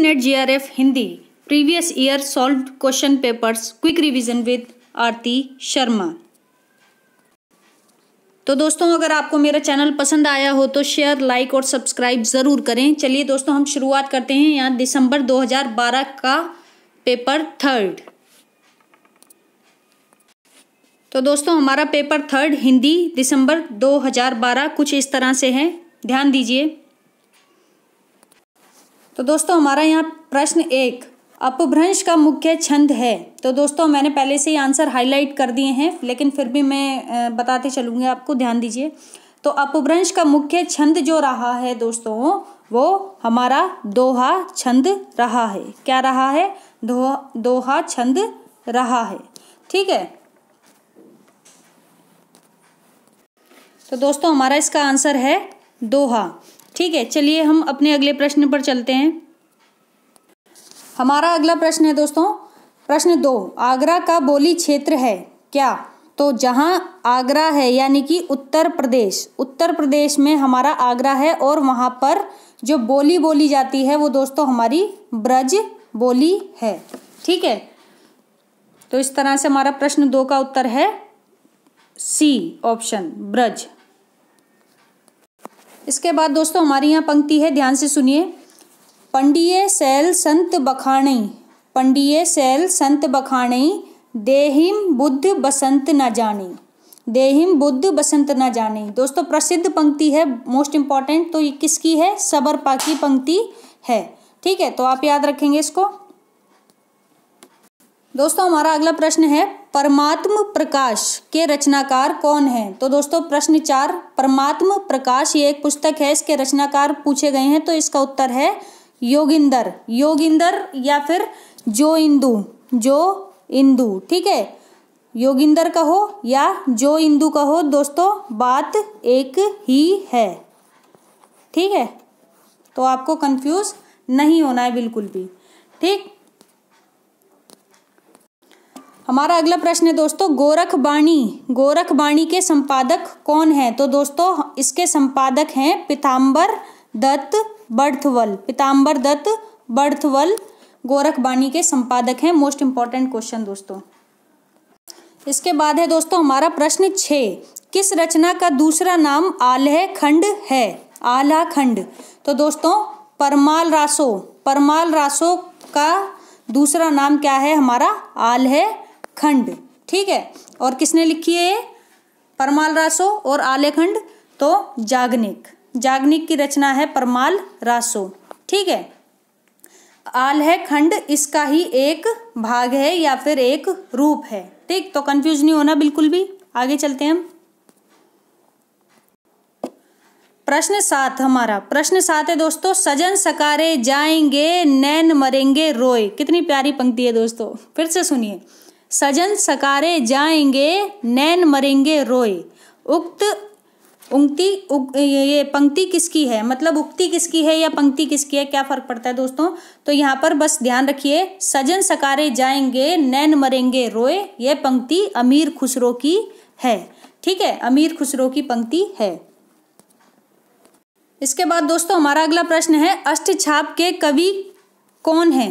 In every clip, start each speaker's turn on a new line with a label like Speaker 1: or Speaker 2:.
Speaker 1: net J R F Hindi previous year solved question papers quick revision with Aarti Sharma तो दोस्तों अगर आपको मेरा चैनल पसंद आया हो तो शेयर लाइक और सब्सक्राइब ज़रूर करें चलिए दोस्तों हम शुरुआत करते हैं यहाँ दिसंबर 2012 का पेपर थर्ड तो दोस्तों हमारा पेपर थर्ड हिंदी दिसंबर 2012 कुछ इस तरह से है ध्यान दीजिए तो दोस्तों हमारा यहाँ प्रश्न एक अपभ्रंश का मुख्य छंद है तो दोस्तों मैंने पहले से ही आंसर हाईलाइट कर दिए हैं लेकिन फिर भी मैं बताते चलूँगी आपको ध्यान दीजिए तो अपभ्रंश का मुख्य छंद जो रहा है दोस्तों वो हमारा दोहा छंद रहा है क्या रहा है दोहा दोहा छंद रहा है ठीक है तो दोस्तों हमारा इसका आंसर है दोहा ठीक है चलिए हम अपने अगले प्रश्न पर चलते हैं हमारा अगला प्रश्न है दोस्तों प्रश्न दो आगरा का बोली क्षेत्र है क्या तो जहाँ आगरा है यानी कि उत्तर प्रदेश उत्तर प्रदेश में हमारा आगरा है और वहाँ पर जो बोली बोली जाती है वो दोस्तों हमारी ब्रज बोली है ठीक है तो इस तरह से हमारा प्रश्न दो का उत्तर है सी ऑप्शन ब्रज इसके बाद दोस्तों हमारे यहाँ पंक्ति है ध्यान से सुनिए पंडिये सैल संत बखाणई पंडीय सैल संत बखाणई देहिम बुद्ध बसंत न जानी देहिम बुद्ध बसंत न जाने दोस्तों प्रसिद्ध पंक्ति है मोस्ट इम्पॉर्टेंट तो ये किसकी है सबरपा की पंक्ति है ठीक है तो आप याद रखेंगे इसको दोस्तों हमारा अगला प्रश्न है परमात्म प्रकाश के रचनाकार कौन है तो दोस्तों प्रश्न चार परमात्म प्रकाश ये एक पुस्तक है इसके रचनाकार पूछे गए हैं तो इसका उत्तर है योगिंदर योगिंदर या फिर जो इंदू जो इंदू ठीक है योगिंदर कहो या जो इंदू कहो दोस्तों बात एक ही है ठीक है तो आपको कंफ्यूज नहीं होना है बिल्कुल भी ठीक हमारा अगला प्रश्न है दोस्तों गोरख बाणी गोरख बाणी के संपादक कौन है तो दोस्तों इसके संपादक हैं पिताम्बर दत्त बर्थवल पिताम्बर दत्त बर्थवल गोरख बाणी के संपादक हैं मोस्ट इंपॉर्टेंट क्वेश्चन दोस्तों इसके बाद है दोस्तों हमारा प्रश्न छ किस रचना का दूसरा नाम आलह खंड है आला खंड तो दोस्तों परमाल रासो परमाल रासो का दूसरा नाम क्या है हमारा आलह खंड ठीक है और किसने लिखी है परमाल रासो और आलेखंड तो जागनिक जागनिक की रचना है परमाल रासो ठीक है आल है खंड इसका ही एक भाग है या फिर एक रूप है ठीक तो कंफ्यूज नहीं होना बिल्कुल भी आगे चलते हैं हम प्रश्न सात हमारा प्रश्न सात है दोस्तों सजन सकारे जाएंगे नैन मरेंगे रोए कितनी प्यारी पंक्ति है दोस्तों फिर से सुनिए सजन सकारे जाएंगे नैन मरेंगे रोए उक्त उक्ति उक, ये पंक्ति किसकी है मतलब उक्ति किसकी है या पंक्ति किसकी है क्या फ़र्क पड़ता है दोस्तों तो यहाँ पर बस ध्यान रखिए सजन सकारे जाएंगे नैन मरेंगे रोए यह पंक्ति अमीर खुसरो की है ठीक है अमीर खुसरो की पंक्ति है इसके बाद दोस्तों हमारा अगला प्रश्न है अष्ट छाप के कवि कौन है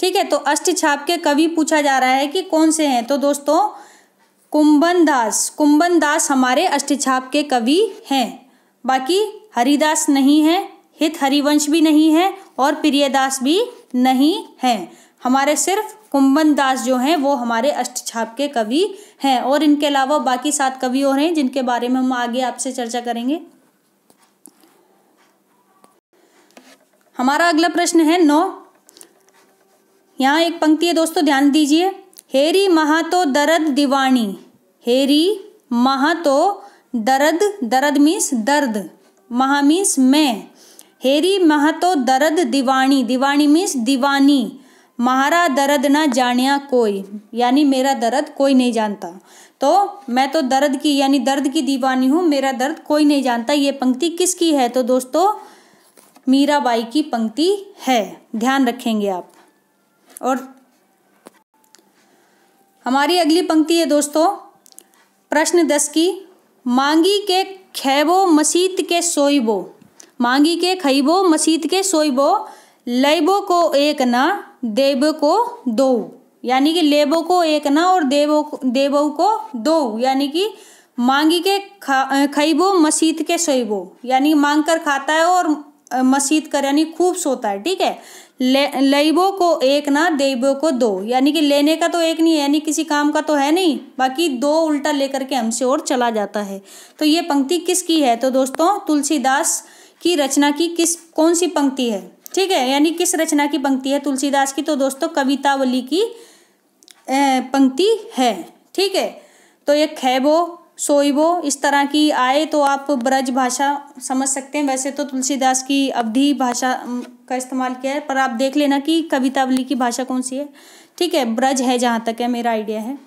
Speaker 1: ठीक है तो अष्ट छाप के कवि पूछा जा रहा है कि कौन से हैं तो दोस्तों कुंभन दास कुंभन दास हमारे अष्ट छाप के कवि हैं बाकी हरिदास नहीं है हित हरिवंश भी नहीं है और प्रियदास भी नहीं है हमारे सिर्फ कुंभन दास जो हैं वो हमारे अष्ट छाप के कवि हैं और इनके अलावा बाकी सात कवि और हैं जिनके बारे में हम आगे आपसे चर्चा करेंगे हमारा अगला प्रश्न है नौ यहाँ एक पंक्ति है दोस्तों ध्यान दीजिए हेरी महातो दर्द दिवानी हेरी महातो दर्द दर्द मीन्स दर्द महा मीन्स मैं हेरी तो दर्द दीवानी दीवानी मीन्स दीवानी महारा दर्द ना जानिया कोई यानी मेरा दर्द कोई नहीं जानता तो मैं तो दर्द की यानी दर्द की दीवानी हूँ मेरा दर्द कोई नहीं जानता ये पंक्ति किसकी है तो दोस्तों मीराबाई की पंक्ति है ध्यान रखेंगे आप और हमारी अगली पंक्ति है दोस्तों प्रश्न दस की मांगी के खैबो मसीत के सोईबो मांगी के खैबो मसीत के सोईबो लेबो को एक ना देबो को दो यानी कि लेबो को एक ना और देवो देवो को दो यानी कि मांगी के खा खैबो मसीत के सोईबो यानी मांग कर खाता है और मसीत कर यानी खूब सोता है ठीक है ले को एक ना देबो को दो यानी कि लेने का तो एक नहीं है यानी किसी काम का तो है नहीं बाकी दो उल्टा लेकर के हमसे और चला जाता है तो ये पंक्ति किसकी है तो दोस्तों तुलसीदास की रचना की किस कौन सी पंक्ति है ठीक है यानी किस रचना की पंक्ति है तुलसीदास की तो दोस्तों कवितावली की पंक्ति है ठीक है तो ये खैबो सोइबो इस तरह की आए तो आप ब्रज भाषा समझ सकते हैं वैसे तो तुलसीदास की अवधि भाषा का इस्तेमाल किया है पर आप देख लेना कि कवितावली की भाषा कौन सी है ठीक है ब्रज है जहाँ तक है मेरा आइडिया है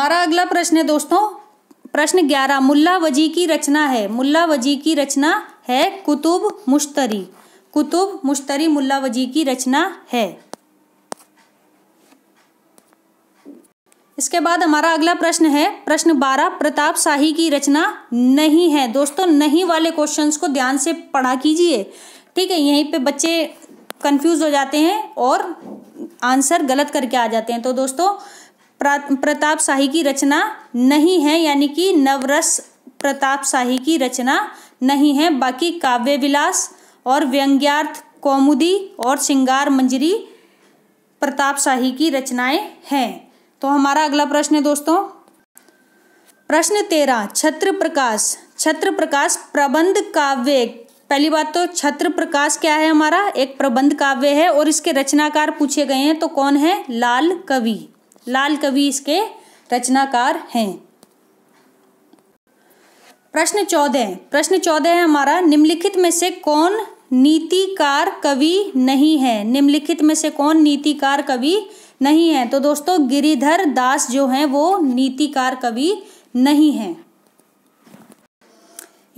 Speaker 1: हमारा अगला प्रश्न है दोस्तों प्रश्न ग्यारह मुल्ला वजी की रचना है मुल्ला वजी की रचना है कुतुब मुश्तरी कुतुब मुश्तरी मुल्ला वजी की रचना है इसके बाद हमारा अगला प्रश्न है प्रश्न बारह प्रताप शाही की रचना नहीं है दोस्तों नहीं वाले क्वेश्चंस को ध्यान से पढ़ा कीजिए ठीक है यहीं पे बच्चे कंफ्यूज हो जाते हैं और आंसर गलत करके आ जाते हैं तो दोस्तों प्रताप शाही की रचना नहीं है यानी कि नवरस प्रताप शाही की रचना नहीं है बाकी काव्य विलास और व्यंग्यार्थ कौमुदी और श्रृंगार मंजरी प्रताप शाही की रचनाएं हैं तो हमारा अगला प्रश्न है दोस्तों प्रश्न तेरह छत्र प्रकाश छत्र प्रकाश प्रबंध काव्य पहली बात तो छत्र प्रकाश क्या है हमारा एक प्रबंध काव्य है और इसके रचनाकार पूछे गए हैं तो कौन है लाल कवि लाल कवि इसके रचनाकार हैं प्रश्न चौदह प्रश्न चौदह है हमारा निम्नलिखित में से कौन नीतिकार कवि नहीं है निम्नलिखित में से कौन नीतिकार कवि नहीं है तो दोस्तों गिरिधर दास जो हैं वो नीतिकार कवि नहीं है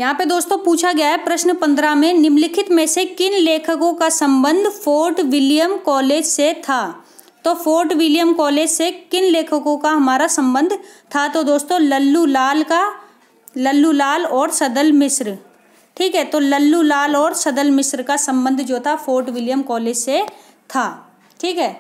Speaker 1: यहाँ पे दोस्तों पूछा गया है प्रश्न पंद्रह में निम्नलिखित में से किन लेखकों का संबंध फोर्ट विलियम कॉलेज से था तो फोर्ट विलियम कॉलेज से किन लेखकों का हमारा संबंध था तो दोस्तों लल्लू लाल का लल्लू लाल और सदल मिश्र ठीक है तो लल्लू लाल और सदल मिश्र का संबंध जो था फोर्ट विलियम कॉलेज से था ठीक है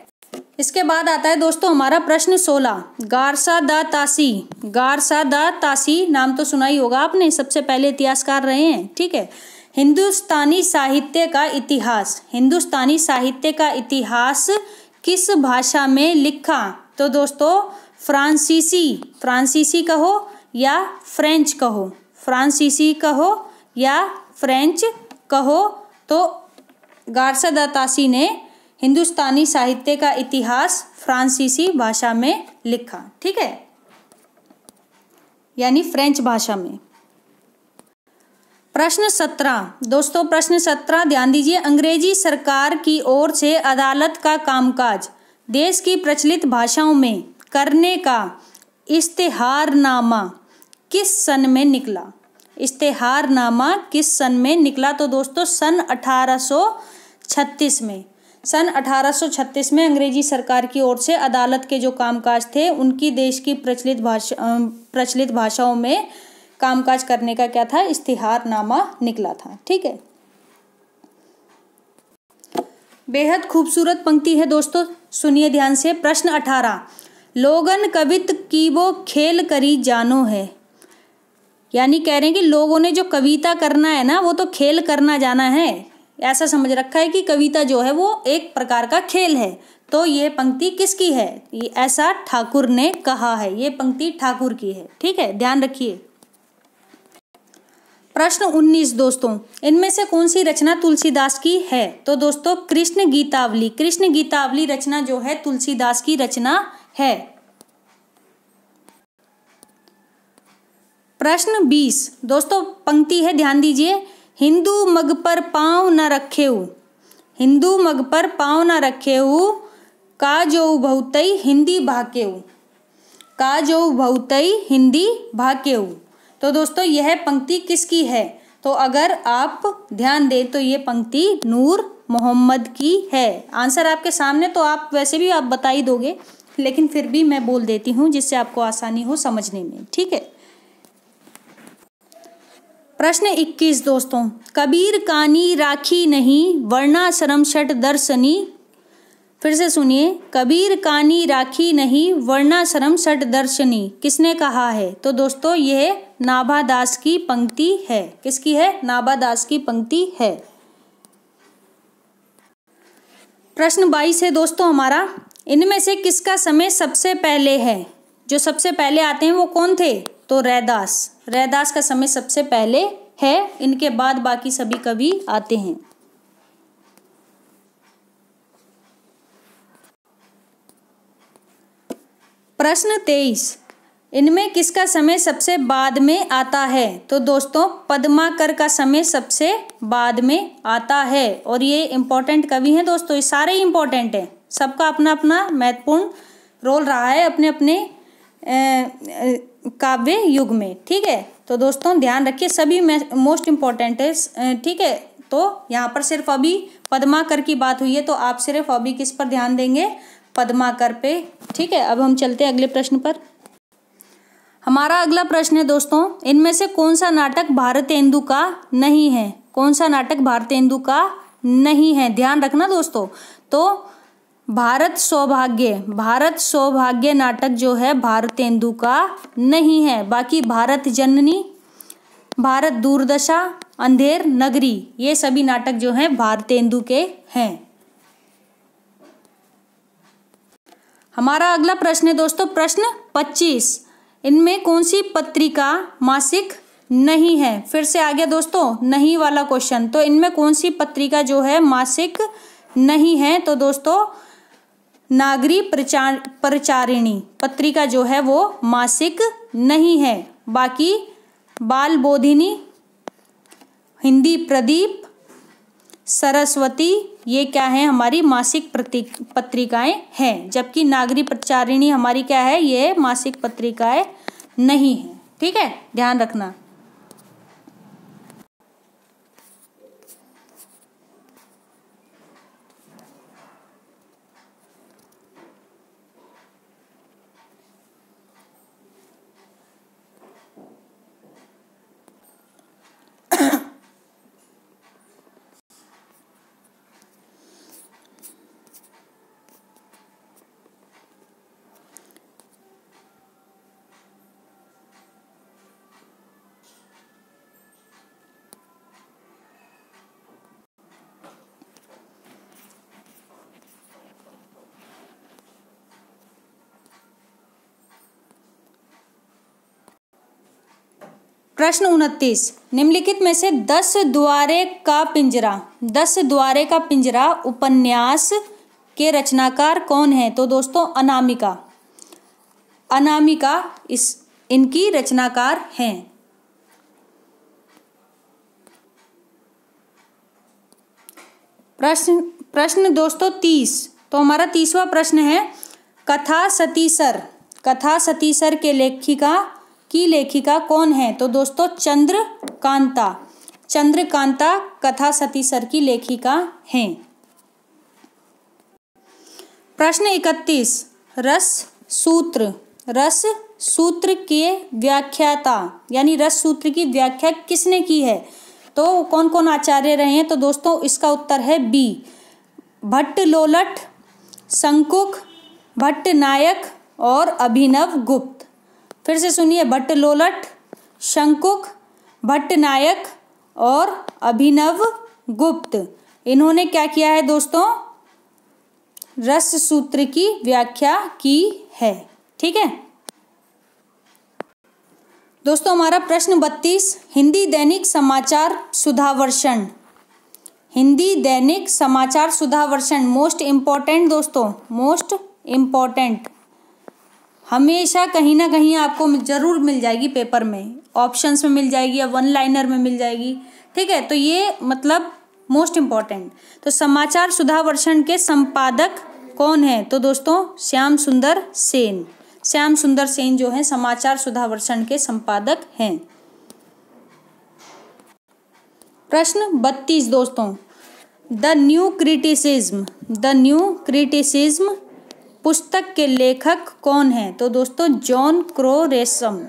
Speaker 1: इसके बाद आता है दोस्तों हमारा प्रश्न सोलह गारसा द तासी गारसा द तासी नाम तो सुना ही होगा आपने सबसे पहले इतिहासकार रहे हैं ठीक है हिंदुस्तानी साहित्य का इतिहास हिंदुस्तानी साहित्य का इतिहास किस भाषा में लिखा तो दोस्तों फ्रांसीसी फ्रांसीसी कहो या फ्रेंच कहो फ्रांसीसी कहो या फ्रेंच कहो तो गारसद दत्तासी ने हिंदुस्तानी साहित्य का इतिहास फ्रांसीसी भाषा में लिखा ठीक है यानी फ्रेंच भाषा में प्रश्न सत्रह दोस्तों प्रश्न सत्रह ध्यान दीजिए अंग्रेजी सरकार की ओर से अदालत का कामकाज देश की प्रचलित भाषाओं में करने का इश्तहारनामा किस सन में निकला इश्तहारनामा किस सन में निकला तो दोस्तों सन 1836 में सन 1836 में अंग्रेजी सरकार की ओर से अदालत के जो कामकाज थे उनकी देश की प्रचलित भाषा प्रचलित भाषाओं में कामकाज करने का क्या था इश्तिहारनामा निकला था ठीक है बेहद खूबसूरत पंक्ति है दोस्तों सुनिए ध्यान से प्रश्न अठारह लोगन कवित की वो खेल करी जानो है यानी कह रहे हैं कि लोगों ने जो कविता करना है ना वो तो खेल करना जाना है ऐसा समझ रखा है कि कविता जो है वो एक प्रकार का खेल है तो ये पंक्ति किसकी है ये ऐसा ठाकुर ने कहा है ये पंक्ति ठाकुर की है ठीक है ध्यान रखिए प्रश्न 19 दोस्तों इनमें से कौन सी रचना तुलसीदास की है तो दोस्तों कृष्ण गीतावली कृष्ण गीतावली रचना जो है तुलसीदास की रचना है प्रश्न 20 दोस्तों पंक्ति है ध्यान दीजिए हिंदू मग पर पांव न रखे हु हिंदू मग पर पाँव न रखे हु का जो बहुत हिंदी भाके हु का जो बहुत हिंदी भाके हु तो दोस्तों यह पंक्ति किसकी है तो अगर आप ध्यान दें तो ये पंक्ति नूर मोहम्मद की है आंसर आपके सामने तो आप वैसे भी आप बता ही दोगे लेकिन फिर भी मैं बोल देती हूँ जिससे आपको आसानी हो समझने में ठीक है प्रश्न 21 दोस्तों कबीर कानी राखी नहीं वर्णा शरम शठ दर्शनी फिर से सुनिए कबीर कानी राखी नहीं वर्णा शरम शट दर्शनी किसने कहा है तो दोस्तों यह नाभादास की पंक्ति है किसकी है नाभादास की पंक्ति है प्रश्न बाईस है दोस्तों हमारा इनमें से किसका समय सबसे पहले है जो सबसे पहले आते हैं वो कौन थे तो रैदास रैदास का समय सबसे पहले है इनके बाद बाकी सभी कवि आते हैं प्रश्न तेईस इनमें किसका समय सबसे बाद में आता है तो दोस्तों पद्माकर का समय सबसे बाद में आता है और ये इम्पोर्टेंट कवि हैं दोस्तों ये सारे इम्पोर्टेंट हैं सबका अपना अपना महत्वपूर्ण रोल रहा है अपने अपने काव्य युग में ठीक है तो दोस्तों ध्यान रखिए सभी मोस्ट इम्पॉर्टेंट है ठीक है तो यहाँ पर सिर्फ अभी पद्माकर की बात हुई है तो आप सिर्फ अभी किस पर ध्यान देंगे पद्माकर पे ठीक है अब हम चलते हैं अगले प्रश्न पर हमारा अगला प्रश्न है दोस्तों इनमें से कौन सा नाटक भारत इंदू का नहीं है कौन सा नाटक भारतेंदु का नहीं है ध्यान रखना दोस्तों तो भारत सौभाग्य भारत सौभाग्य नाटक जो है भारतेंदु का नहीं है बाकी भारत जननी भारत दूरदशा अंधेर नगरी ये सभी नाटक जो हैं भारतेंदु के हैं हमारा अगला प्रश्न है दोस्तों प्रश्न पच्चीस इनमें कौन सी पत्रिका मासिक नहीं है फिर से आ गया दोस्तों नहीं वाला क्वेश्चन तो इनमें कौन सी पत्रिका जो है मासिक नहीं है तो दोस्तों नागरी प्रचार प्रचारिणी पत्रिका जो है वो मासिक नहीं है बाकी बाल बोधिनी हिंदी प्रदीप सरस्वती ये क्या है हमारी मासिक पत्रिकाएं हैं जबकि नागरी प्रचारिणी हमारी क्या है ये मासिक पत्रिकाएं नहीं है ठीक है ध्यान रखना प्रश्न उनतीस निम्नलिखित में से दस द्वारे का पिंजरा दस द्वारे का पिंजरा उपन्यास के रचनाकार कौन है तो दोस्तों अनामिका अनामिका इस इनकी रचनाकार हैं प्रश्न प्रश्न दोस्तों तीस तो हमारा तीसवा प्रश्न है कथा सतीसर कथा सतीसर के लेखिका की लेखिका कौन है तो दोस्तों चंद्रकांता चंद्रकांता कथा सती सर की लेखिका हैं प्रश्न इकतीस रस सूत्र रस सूत्र के व्याख्याता यानी रस सूत्र की व्याख्या किसने की है तो कौन कौन आचार्य रहे हैं तो दोस्तों इसका उत्तर है बी भट्ट लोलट संकुक भट्ट नायक और अभिनव गुप्त फिर से सुनिए भट्ट लोलट शंकुक भट्ट नायक और अभिनव गुप्त इन्होंने क्या किया है दोस्तों रस सूत्र की व्याख्या की है ठीक है दोस्तों हमारा प्रश्न बत्तीस हिंदी दैनिक समाचार सुधावर्षण हिंदी दैनिक समाचार सुधावर्षण मोस्ट इम्पॉर्टेंट दोस्तों मोस्ट इम्पॉर्टेंट हमेशा कहीं ना कहीं आपको ज़रूर मिल जाएगी पेपर में ऑप्शंस में मिल जाएगी या वन लाइनर में मिल जाएगी ठीक है तो ये मतलब मोस्ट इम्पॉर्टेंट तो समाचार सुधा वर्षण के संपादक कौन है तो दोस्तों श्याम सुंदर सेन श्याम सुंदर सेन जो है समाचार सुधा वर्षण के संपादक हैं प्रश्न बत्तीस दोस्तों the new criticism the new criticism पुस्तक के लेखक कौन हैं तो दोस्तों John Crowe Ransom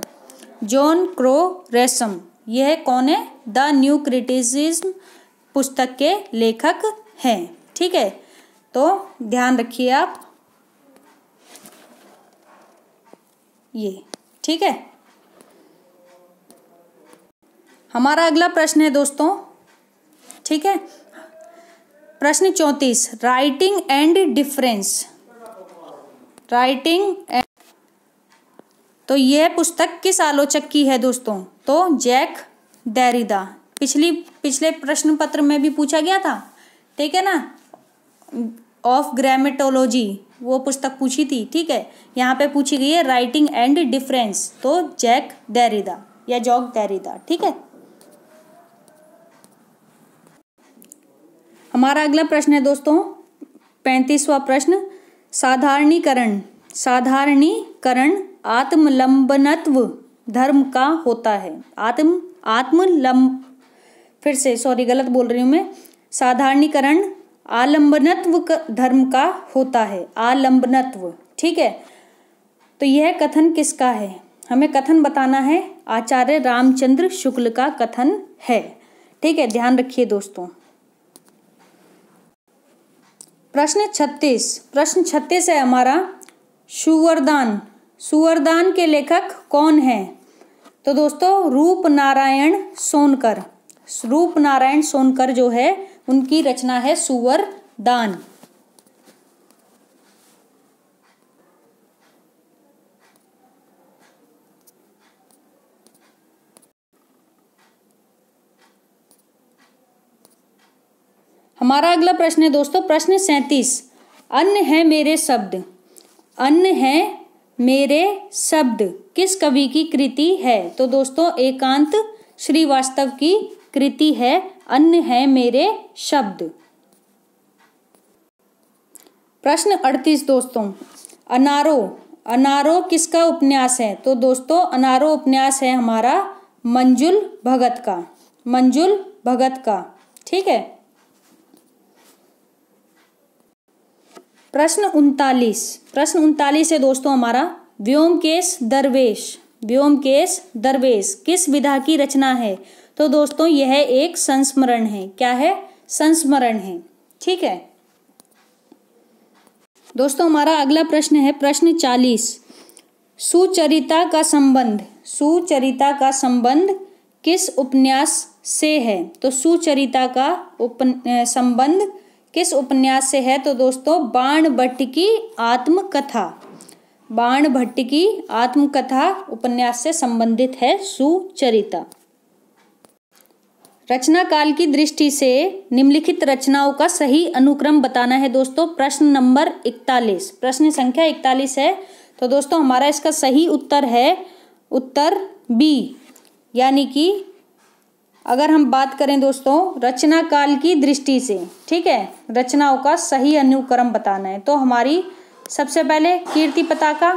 Speaker 1: John Crowe Ransom यह कौन है द न्यू क्रिटिसिज्म पुस्तक के लेखक हैं ठीक है तो ध्यान रखिए आप ये ठीक है हमारा अगला प्रश्न है दोस्तों ठीक है प्रश्न चौंतीस writing and difference writing and तो यह पुस्तक किस आलोचक की है दोस्तों तो जैक डेरिदा पिछली पिछले प्रश्न पत्र में भी पूछा गया था ठीक है ना ऑफ ग्रामेटोलॉजी वो पुस्तक पूछी थी ठीक है यहाँ पे पूछी गई है राइटिंग एंड डिफरेंस तो जैक डेरिदा या जॉक डेरिदा ठीक है हमारा अगला प्रश्न है दोस्तों पैंतीसवा प्रश्न साधारणीकरण साधारणीकरण आत्मलंबनत्व धर्म का होता है आत्म आत्मलंब फिर से सॉरी गलत बोल रही हूँ मैं साधारणीकरण आलंबनत्व धर्म का होता है आलंबनत्व ठीक है तो यह कथन किसका है हमें कथन बताना है आचार्य रामचंद्र शुक्ल का कथन है ठीक है ध्यान रखिए दोस्तों प्रश्न छत्तीस प्रश्न छत्तीस है हमारा सुअरदान सुवरदान के लेखक कौन हैं तो दोस्तों रूप नारायण सोनकर रूप नारायण सोनकर जो है उनकी रचना है सुवरदान हमारा अगला प्रश्न है दोस्तों प्रश्न सैंतीस अन्न है मेरे शब्द अन्न है मेरे शब्द किस कवि की कृति है तो दोस्तों एकांत श्रीवास्तव की कृति है अन्न है मेरे शब्द प्रश्न अड़तीस दोस्तों अनारो अनारो किसका उपन्यास है तो दोस्तों अनारो उपन्यास है हमारा मंजुल भगत का मंजुल भगत का ठीक है प्रश्न उनतालीस प्रश्न उनतालीस है दोस्तों हमारा व्योमकेश दरवेश व्योमकेश दरवेश किस विधा की रचना है तो दोस्तों यह एक संस्मरण है क्या है संस्मरण है ठीक है दोस्तों हमारा अगला प्रश्न है प्रश्न चालीस सुचरिता का संबंध सुचरिता का संबंध किस उपन्यास से है तो सुचरिता का उप संबंध किस उपन्यास से है तो दोस्तों बाण भट्ट की आत्मकथा बाण भट्ट की आत्मकथा उपन्यास से संबंधित है सुचरिता रचना काल की दृष्टि से निम्नलिखित रचनाओं का सही अनुक्रम बताना है दोस्तों प्रश्न नंबर इकतालीस प्रश्न संख्या इकतालीस है तो दोस्तों हमारा इसका सही उत्तर है उत्तर बी यानी कि अगर हम बात करें दोस्तों रचना काल की दृष्टि से ठीक है रचनाओं का सही अनुक्रम बताना है तो हमारी सबसे पहले कीर्ति पताका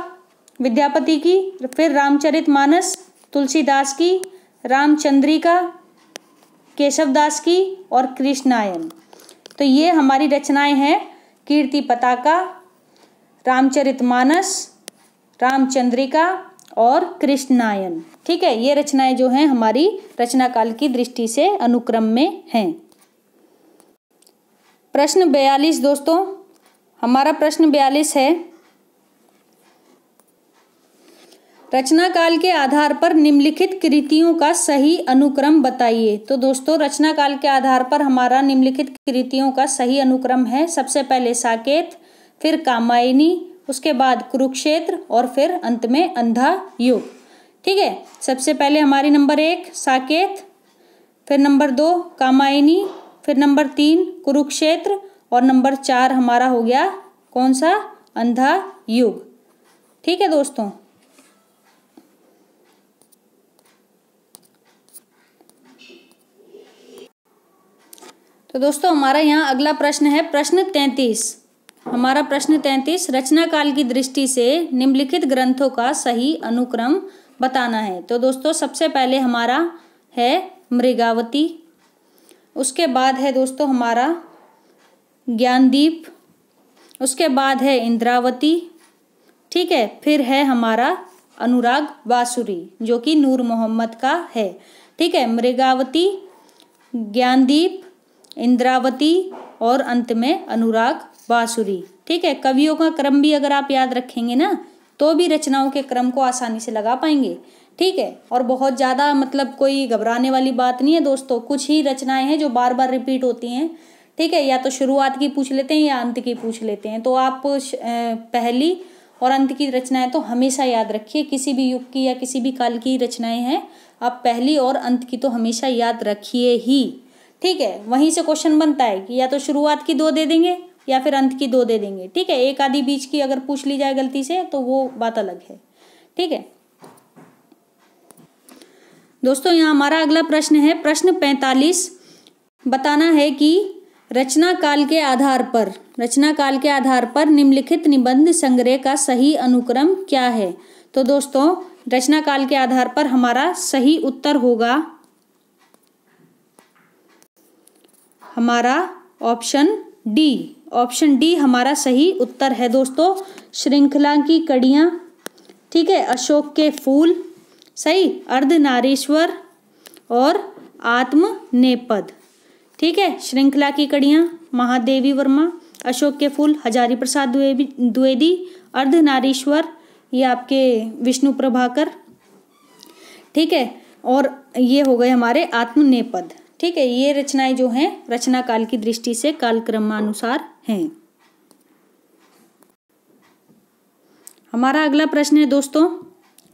Speaker 1: विद्यापति की फिर रामचरित मानस तुलसीदास की रामचंद्रिका केशवदास की और कृष्णायन तो ये हमारी रचनाएं हैं कीर्ति पताका रामचरित मानस रामचंद्रिका और कृष्णायन ठीक है ये रचनाएं जो हैं हमारी रचना काल की दृष्टि से अनुक्रम में हैं प्रश्न बयालीस दोस्तों हमारा प्रश्न बयालीस है रचना काल के आधार पर निम्नलिखित कृतियों का सही अनुक्रम बताइए तो दोस्तों रचना काल के आधार पर हमारा निम्नलिखित कृतियों का सही अनुक्रम है सबसे पहले साकेत फिर कामायनी उसके बाद कुरुक्षेत्र और फिर अंत में अंधा युग ठीक है सबसे पहले हमारी नंबर एक साकेत फिर नंबर दो कामायनी फिर नंबर तीन कुरुक्षेत्र और नंबर चार हमारा हो गया कौन सा अंधा युग ठीक है दोस्तों तो दोस्तों हमारा यहाँ अगला प्रश्न है प्रश्न तैंतीस हमारा प्रश्न तैंतीस रचना काल की दृष्टि से निम्नलिखित ग्रंथों का सही अनुक्रम बताना है तो दोस्तों सबसे पहले हमारा है मृगावती उसके बाद है दोस्तों हमारा ज्ञानदीप उसके बाद है इंद्रावती ठीक है फिर है हमारा अनुराग बासुरी जो कि नूर मोहम्मद का है ठीक है मृगावती ज्ञानदीप इंद्रावती और अंत में अनुराग बाँसुरी ठीक है कवियों का क्रम भी अगर आप याद रखेंगे ना तो भी रचनाओं के क्रम को आसानी से लगा पाएंगे ठीक है और बहुत ज़्यादा मतलब कोई घबराने वाली बात नहीं है दोस्तों कुछ ही रचनाएं हैं जो बार बार रिपीट होती हैं ठीक है या तो शुरुआत की पूछ लेते हैं या अंत की पूछ लेते हैं तो आप पहली और अंत की रचनाएं तो हमेशा याद रखिए किसी भी युग की या किसी भी काल की रचनाएं हैं आप पहली और अंत की तो हमेशा याद रखिए ही ठीक है वहीं से क्वेश्चन बनता है कि या तो शुरुआत की दो दे देंगे या फिर अंत की दो दे देंगे ठीक है एक आधी बीच की अगर पूछ ली जाए गलती से तो वो बात अलग है ठीक है दोस्तों यहाँ हमारा अगला प्रश्न है प्रश्न पैंतालीस बताना है कि रचना काल के आधार पर रचना काल के आधार पर निम्नलिखित निबंध संग्रह का सही अनुक्रम क्या है तो दोस्तों रचना काल के आधार पर हमारा सही उत्तर होगा हमारा ऑप्शन डी ऑप्शन डी हमारा सही उत्तर है दोस्तों श्रृंखला की कड़ियाँ ठीक है अशोक के फूल सही अर्धनारीश्वर और आत्म नेपद ठीक है श्रृंखला की कड़ियाँ महादेवी वर्मा अशोक के फूल हजारी प्रसाद द्विवेदी अर्धनारीश्वर ये आपके विष्णु प्रभाकर ठीक है और ये हो गए हमारे आत्मनेपद ठीक है ये रचनाएं जो हैं रचना काल की दृष्टि से कालक्रमानुसार हैं हमारा अगला प्रश्न है दोस्तों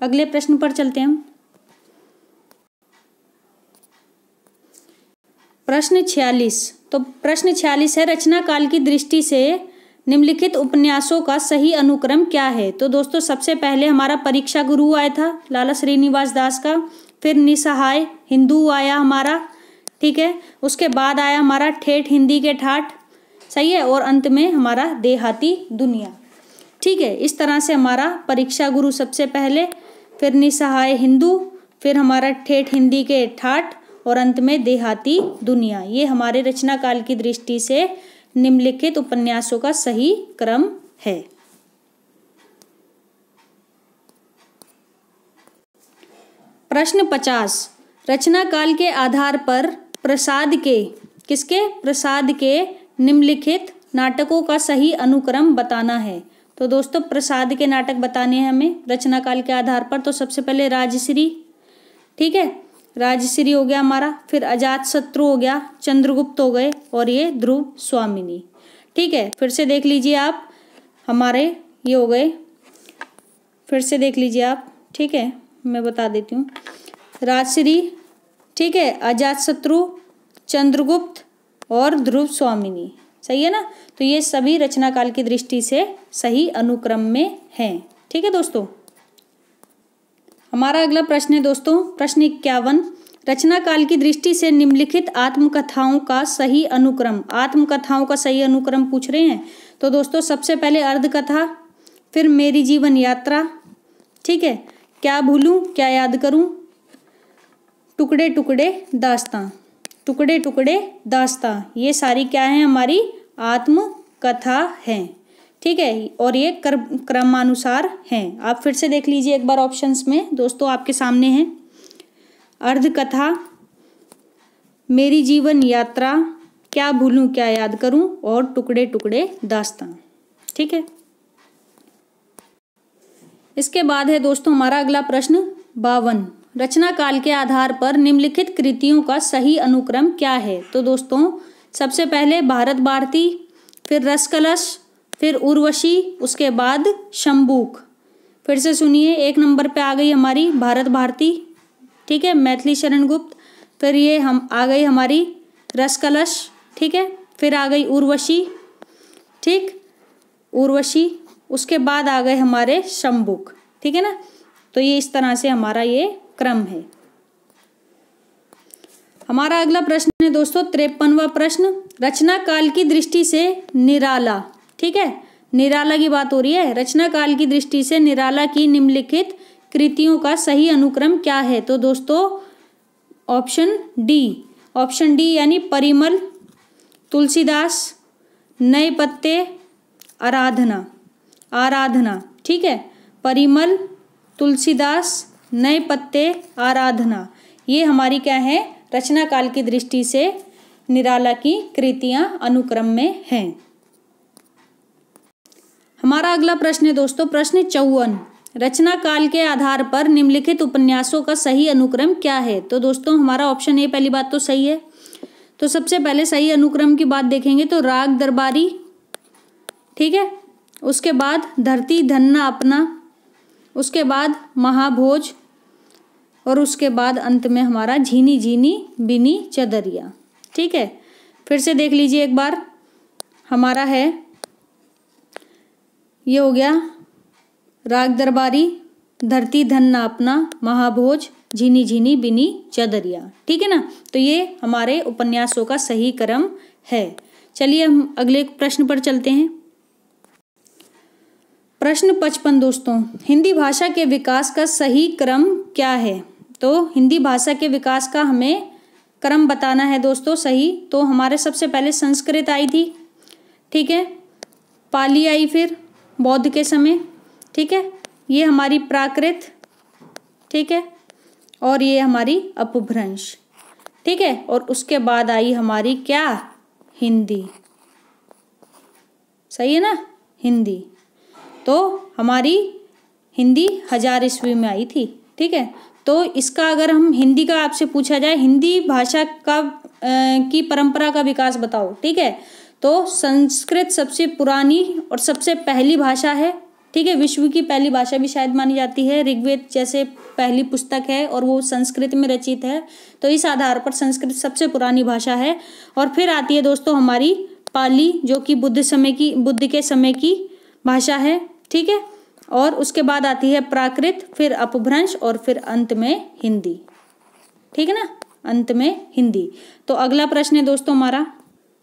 Speaker 1: अगले प्रश्न पर चलते हैं हम प्रश्न छियालीस तो प्रश्न छियालीस है रचना काल की दृष्टि से निम्नलिखित उपन्यासों का सही अनुक्रम क्या है तो दोस्तों सबसे पहले हमारा परीक्षा गुरु आया था लाला श्रीनिवास दास का फिर निसहाय हिंदू आया हमारा ठीक है उसके बाद आया हमारा ठेठ हिंदी के ठाठ सही है और अंत में हमारा देहाती दुनिया ठीक है इस तरह से हमारा परीक्षा गुरु सबसे पहले फिर निसहाय हिंदू फिर हमारा ठेठ हिंदी के ठाठ और अंत में देहाती दुनिया ये हमारे रचना काल की दृष्टि से निम्नलिखित उपन्यासों का सही क्रम है प्रश्न पचास रचना काल के आधार पर प्रसाद के किसके प्रसाद के निम्नलिखित नाटकों का सही अनुक्रम बताना है तो दोस्तों प्रसाद के नाटक बताने हैं हमें रचना काल के आधार पर तो सबसे पहले राजश्री ठीक है राजश्री हो गया हमारा फिर अजात शत्रु हो गया चंद्रगुप्त हो गए और ये ध्रुव स्वामिनी ठीक है फिर से देख लीजिए आप हमारे ये हो गए फिर से देख लीजिए आप ठीक है मैं बता देती हूँ राजश्री ठीक है अजात शत्रु चंद्रगुप्त और ध्रुव स्वामिनी सही है ना तो ये सभी रचनाकाल की दृष्टि से सही अनुक्रम में हैं ठीक है दोस्तों हमारा अगला प्रश्न है दोस्तों प्रश्न इक्यावन रचनाकाल की दृष्टि से निम्नलिखित आत्मकथाओं का सही अनुक्रम आत्मकथाओं का सही अनुक्रम पूछ रहे हैं तो दोस्तों सबसे पहले अर्धकथा फिर मेरी जीवन यात्रा ठीक है क्या भूलूं क्या याद करूं टुकड़े टुकड़े दास्तां टुकड़े टुकड़े दास्ता ये सारी क्या है हमारी आत्मकथा है ठीक है और ये कर, क्रमानुसार हैं आप फिर से देख लीजिए एक बार ऑप्शंस में दोस्तों आपके सामने हैं अर्धकथा मेरी जीवन यात्रा क्या भूलूं क्या याद करूं और टुकड़े टुकड़े दास्ता ठीक है इसके बाद है दोस्तों हमारा अगला प्रश्न बावन रचना काल के आधार पर निम्नलिखित कृतियों का सही अनुक्रम क्या है तो दोस्तों सबसे पहले भारत भारती फिर रसकलश फिर उर्वशी उसके बाद शंबूक फिर से सुनिए एक नंबर पे आ गई हमारी भारत भारती ठीक है मैथिली शरण गुप्त फिर ये हम आ गई हमारी रसकलश ठीक है फिर आ गई उर्वशी ठीक उर्वशी उसके बाद आ गए हमारे शंबुक ठीक है ना तो ये इस तरह से हमारा ये क्रम है हमारा अगला प्रश्न है दोस्तों त्रेपनवा प्रश्न रचना काल की दृष्टि से निराला ठीक है निराला की बात हो रही है रचना काल की दृष्टि से निराला की निम्नलिखित कृतियों का सही अनुक्रम क्या है तो दोस्तों ऑप्शन डी ऑप्शन डी यानी परिमल तुलसीदास नए पत्ते आराधना आराधना ठीक है परिमल तुलसीदास नए पत्ते आराधना ये हमारी क्या है रचना काल की दृष्टि से निराला की कृतियां अनुक्रम में हैं हमारा अगला प्रश्न है दोस्तों प्रश्न चौवन रचना काल के आधार पर निम्नलिखित उपन्यासों का सही अनुक्रम क्या है तो दोस्तों हमारा ऑप्शन ए पहली बात तो सही है तो सबसे पहले सही अनुक्रम की बात देखेंगे तो राग दरबारी ठीक है उसके बाद धरती धन्ना अपना उसके बाद महाभोज और उसके बाद अंत में हमारा झीनी झीनी बिनी चदरिया ठीक है फिर से देख लीजिए एक बार हमारा है ये हो गया राग दरबारी धरती धन नापना महाभोज झीनी झीनी बिनी चदरिया ठीक है ना तो ये हमारे उपन्यासों का सही क्रम है चलिए हम अगले प्रश्न पर चलते हैं प्रश्न पचपन दोस्तों हिंदी भाषा के विकास का सही क्रम क्या है तो हिंदी भाषा के विकास का हमें क्रम बताना है दोस्तों सही तो हमारे सबसे पहले संस्कृत आई थी ठीक है पाली आई फिर बौद्ध के समय ठीक है ये हमारी प्राकृत ठीक है और ये हमारी अपभ्रंश ठीक है और उसके बाद आई हमारी क्या हिंदी सही है ना हिंदी तो हमारी हिंदी हजार ईस्वी में आई थी ठीक है तो इसका अगर हम हिंदी का आपसे पूछा जाए हिंदी भाषा का की परंपरा का विकास बताओ ठीक है तो संस्कृत सबसे पुरानी और सबसे पहली भाषा है ठीक है विश्व की पहली भाषा भी शायद मानी जाती है ऋग्वेद जैसे पहली पुस्तक है और वो संस्कृत में रचित है तो इस आधार पर संस्कृत सबसे पुरानी भाषा है और फिर आती है दोस्तों हमारी पाली जो कि बुद्ध समय की बुद्ध के समय की भाषा है ठीक है और उसके बाद आती है प्राकृत फिर अपभ्रंश और फिर अंत में हिंदी ठीक है ना अंत में हिंदी तो अगला प्रश्न है दोस्तों हमारा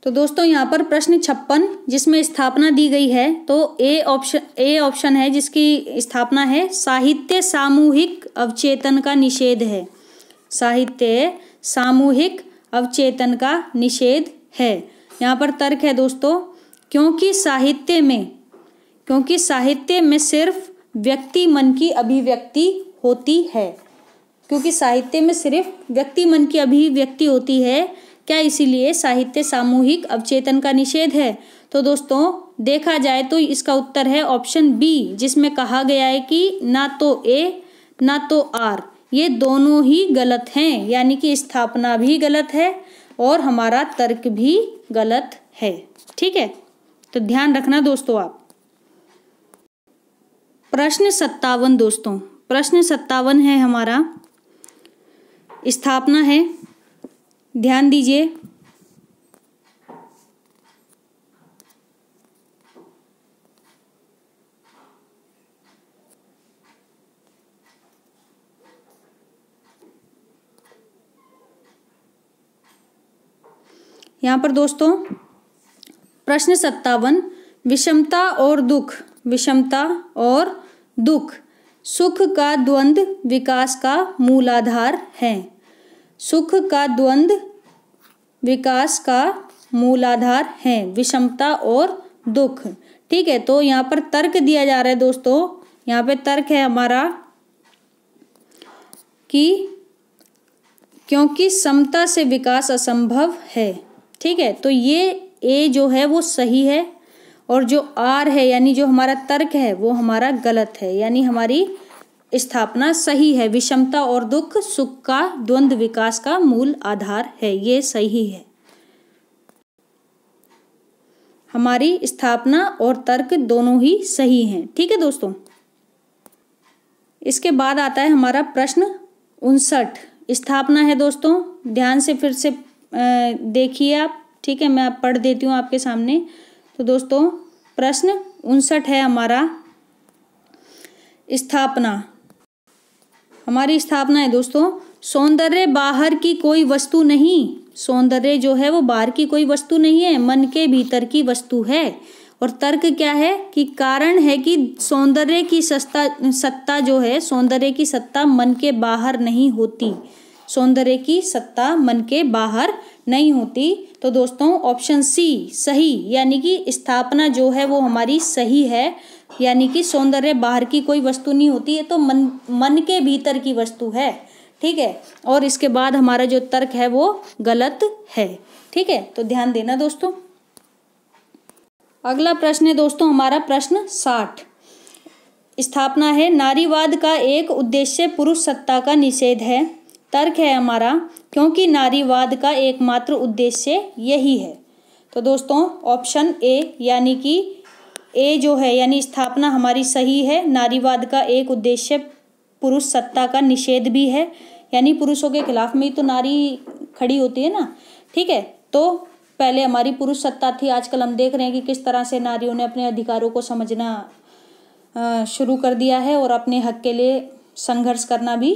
Speaker 1: तो दोस्तों यहाँ पर प्रश्न छप्पन जिसमें स्थापना दी गई है तो ए ऑप्शन ए ऑप्शन है जिसकी स्थापना है साहित्य सामूहिक अवचेतन का निषेध है साहित्य सामूहिक अवचेतन का निषेध है यहाँ पर तर्क है दोस्तों क्योंकि साहित्य में क्योंकि साहित्य में सिर्फ व्यक्ति मन की अभिव्यक्ति होती है क्योंकि साहित्य में सिर्फ व्यक्ति मन की अभिव्यक्ति होती है क्या इसीलिए साहित्य सामूहिक अवचेतन का निषेध है तो दोस्तों देखा जाए तो इसका उत्तर है ऑप्शन बी जिसमें कहा गया है कि ना तो ए ना तो आर ये दोनों ही गलत हैं यानी कि स्थापना भी गलत है और हमारा तर्क भी गलत है ठीक है तो ध्यान रखना दोस्तों आप प्रश्न सत्तावन दोस्तों प्रश्न सत्तावन है हमारा स्थापना है ध्यान दीजिए यहां पर दोस्तों प्रश्न सत्तावन विषमता और दुख विषमता और दुख सुख का द्वंद विकास का मूलाधार है सुख का द्वंद विकास का मूलाधार है विषमता और दुख ठीक है तो यहाँ पर तर्क दिया जा रहा है दोस्तों यहाँ पे तर्क है हमारा कि क्योंकि समता से विकास असंभव है ठीक है तो ये ए जो है वो सही है और जो आर है यानी जो हमारा तर्क है वो हमारा गलत है यानी हमारी स्थापना सही है विषमता और दुख सुख का द्वंद्व विकास का मूल आधार है ये सही है हमारी स्थापना और तर्क दोनों ही सही हैं ठीक है दोस्तों इसके बाद आता है हमारा प्रश्न उनसठ स्थापना है दोस्तों ध्यान से फिर से देखिए आप ठीक है मैं पढ़ देती हूँ आपके सामने तो दोस्तों प्रश्न उनसठ है हमारा स्थापना हमारी स्थापना है दोस्तों सौंदर्य बाहर की कोई वस्तु नहीं सौंदर्य जो है वो बाहर की कोई वस्तु नहीं है मन के भीतर की वस्तु है और तर्क क्या है कि कारण है कि सौंदर्य की सस्ता सत्ता जो है सौंदर्य की सत्ता मन के बाहर नहीं होती सौंदर्य की सत्ता मन के बाहर नहीं होती तो दोस्तों ऑप्शन सी सही यानी कि स्थापना जो है वो हमारी सही है यानी कि सौंदर्य बाहर की कोई वस्तु नहीं होती है तो मन मन के भीतर की वस्तु है ठीक है और इसके बाद हमारा जो तर्क है वो गलत है ठीक है तो ध्यान देना दोस्तों अगला प्रश्न है दोस्तों हमारा प्रश्न साठ स्थापना है नारीवाद का एक उद्देश्य पुरुष सत्ता का निषेध है तर्क है हमारा क्योंकि नारीवाद का एकमात्र उद्देश्य यही है तो दोस्तों ऑप्शन ए यानी कि ए जो है यानी स्थापना हमारी सही है नारीवाद का एक उद्देश्य पुरुष सत्ता का निषेध भी है यानी पुरुषों के खिलाफ में ही तो नारी खड़ी होती है ना ठीक है तो पहले हमारी पुरुष सत्ता थी आजकल हम देख रहे हैं कि किस तरह से नारियों ने अपने अधिकारों को समझना शुरू कर दिया है और अपने हक के लिए संघर्ष करना भी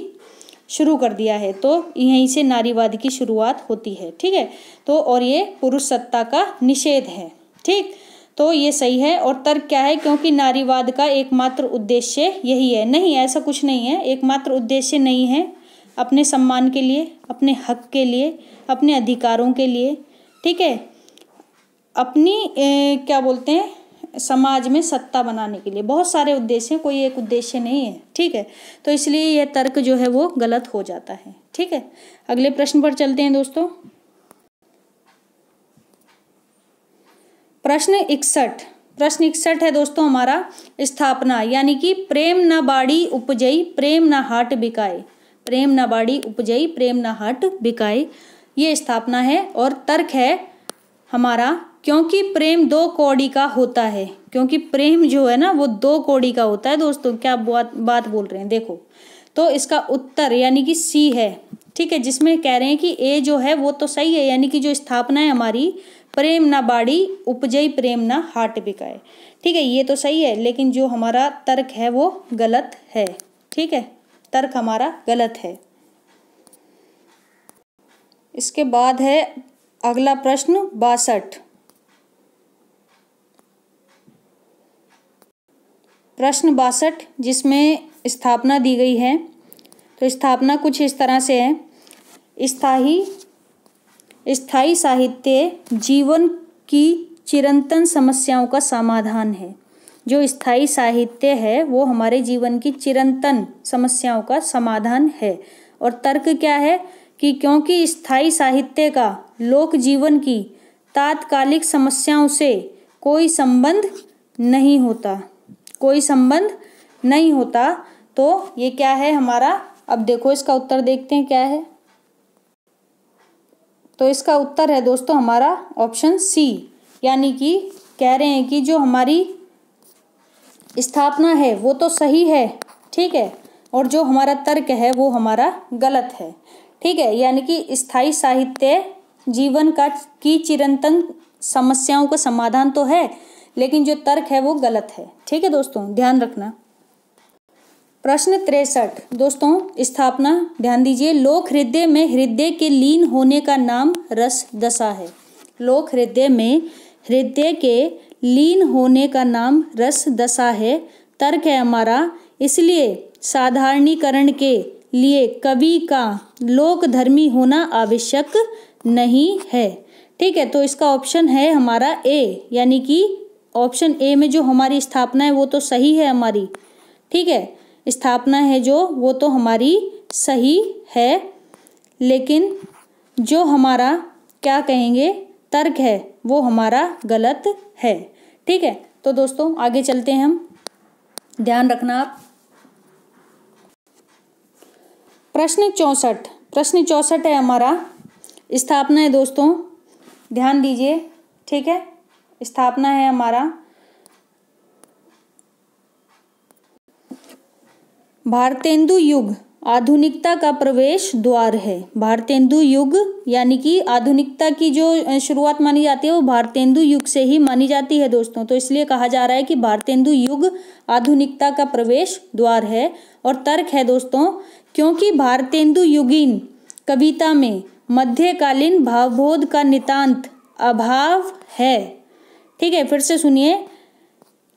Speaker 1: शुरू कर दिया है तो यहीं से नारीवाद की शुरुआत होती है ठीक है तो और ये पुरुष सत्ता का निषेध है ठीक तो ये सही है और तर्क क्या है क्योंकि नारीवाद का एकमात्र उद्देश्य यही है नहीं ऐसा कुछ नहीं है एकमात्र उद्देश्य नहीं है अपने सम्मान के लिए अपने हक के लिए अपने अधिकारों के लिए ठीक है अपनी ए, क्या बोलते हैं समाज में सत्ता बनाने के लिए बहुत सारे उद्देश्य हैं कोई एक उद्देश्य नहीं है ठीक है तो इसलिए यह तर्क जो है वो गलत हो जाता है ठीक है अगले प्रश्न पर चलते हैं दोस्तों प्रश्न इकसठ प्रश्न इकसठ है दोस्तों हमारा स्थापना यानी कि प्रेम न बाड़ी उपजई प्रेम न हाट बिकाए प्रेम न बाड़ी उपजई प्रेम न हाट बिकाए ये स्थापना है और तर्क है हमारा क्योंकि प्रेम दो कौड़ी का होता है क्योंकि प्रेम जो है ना वो दो कौड़ी का होता है दोस्तों क्या बात बात बोल रहे हैं देखो तो इसका उत्तर यानी कि सी है ठीक है जिसमें कह रहे हैं कि ए जो है वो तो सही है यानी कि जो स्थापना है हमारी प्रेम ना बाड़ी उपजई प्रेम ना हाट बिकाए ठीक है ये तो सही है लेकिन जो हमारा तर्क है वो गलत है ठीक है तर्क हमारा गलत है इसके बाद है अगला प्रश्न बासठ प्रश्न बासठ जिसमें स्थापना दी गई है तो स्थापना कुछ इस तरह से है स्थाई स्थाई साहित्य जीवन की चिरंतन समस्याओं का समाधान है जो स्थाई साहित्य है वो हमारे जीवन की चिरंतन समस्याओं का समाधान है और तर्क क्या है कि क्योंकि स्थाई साहित्य का लोक जीवन की तात्कालिक समस्याओं से कोई संबंध नहीं होता कोई संबंध नहीं होता तो ये क्या है हमारा अब देखो इसका उत्तर देखते हैं क्या है तो इसका उत्तर है दोस्तों हमारा ऑप्शन सी यानी कि कह रहे हैं कि जो हमारी स्थापना है वो तो सही है ठीक है और जो हमारा तर्क है वो हमारा गलत है ठीक है यानी कि स्थाई साहित्य जीवन का की चिरंतन समस्याओं का समाधान तो है लेकिन जो तर्क है वो गलत है ठीक है दोस्तों ध्यान रखना प्रश्न तिरसठ दोस्तों स्थापना ध्यान दीजिए लोक हृदय में हृदय के लीन होने का नाम रस दशा है लोक हृदय में हृदय के लीन होने का नाम रस दशा है तर्क है हमारा इसलिए साधारणीकरण के लिए कवि का लोकधर्मी होना आवश्यक नहीं है ठीक है तो इसका ऑप्शन है हमारा ए यानी कि ऑप्शन ए में जो हमारी स्थापना है वो तो सही है हमारी ठीक है स्थापना है जो वो तो हमारी सही है लेकिन जो हमारा क्या कहेंगे तर्क है वो हमारा गलत है ठीक है तो दोस्तों आगे चलते हैं हम ध्यान रखना आप प्रश्न चौंसठ प्रश्न चौंसठ है हमारा स्थापना है दोस्तों ध्यान दीजिए ठीक है स्थापना है हमारा भारतेंदु युग आधुनिकता का प्रवेश द्वार है भारतेंदु युग यानी कि आधुनिकता की जो शुरुआत मानी जाती है वो भारतेंदु युग से ही मानी जाती है दोस्तों तो इसलिए कहा जा रहा है कि भारतेंदु युग आधुनिकता का प्रवेश द्वार है और तर्क है दोस्तों क्योंकि भारतेंदु युगीन कविता में मध्यकालीन भावबोध का नितांत अभाव है ठीक है फिर से सुनिए